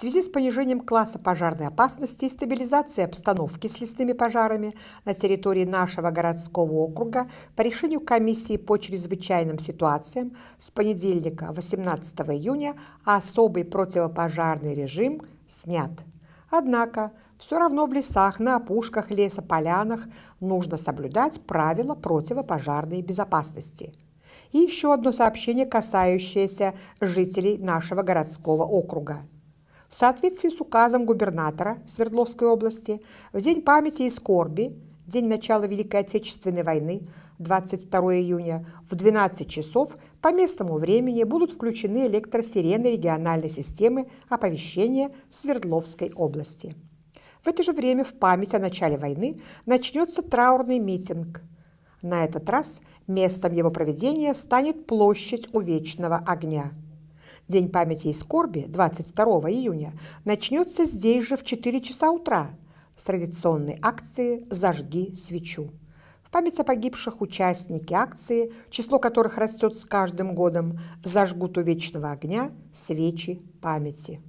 связи с понижением класса пожарной опасности и стабилизацией обстановки с лесными пожарами на территории нашего городского округа по решению комиссии по чрезвычайным ситуациям с понедельника 18 июня особый противопожарный режим снят. Однако все равно в лесах, на опушках леса, полянах нужно соблюдать правила противопожарной безопасности. И еще одно сообщение, касающееся жителей нашего городского округа – в соответствии с указом губернатора Свердловской области в День памяти и скорби, день начала Великой Отечественной войны, 22 июня, в 12 часов по местному времени будут включены электросирены региональной системы оповещения Свердловской области. В это же время в память о начале войны начнется траурный митинг. На этот раз местом его проведения станет площадь Увечного огня – День памяти и скорби 22 июня начнется здесь же в 4 часа утра с традиционной акции «Зажги свечу». В память о погибших участники акции, число которых растет с каждым годом, зажгут у вечного огня свечи памяти.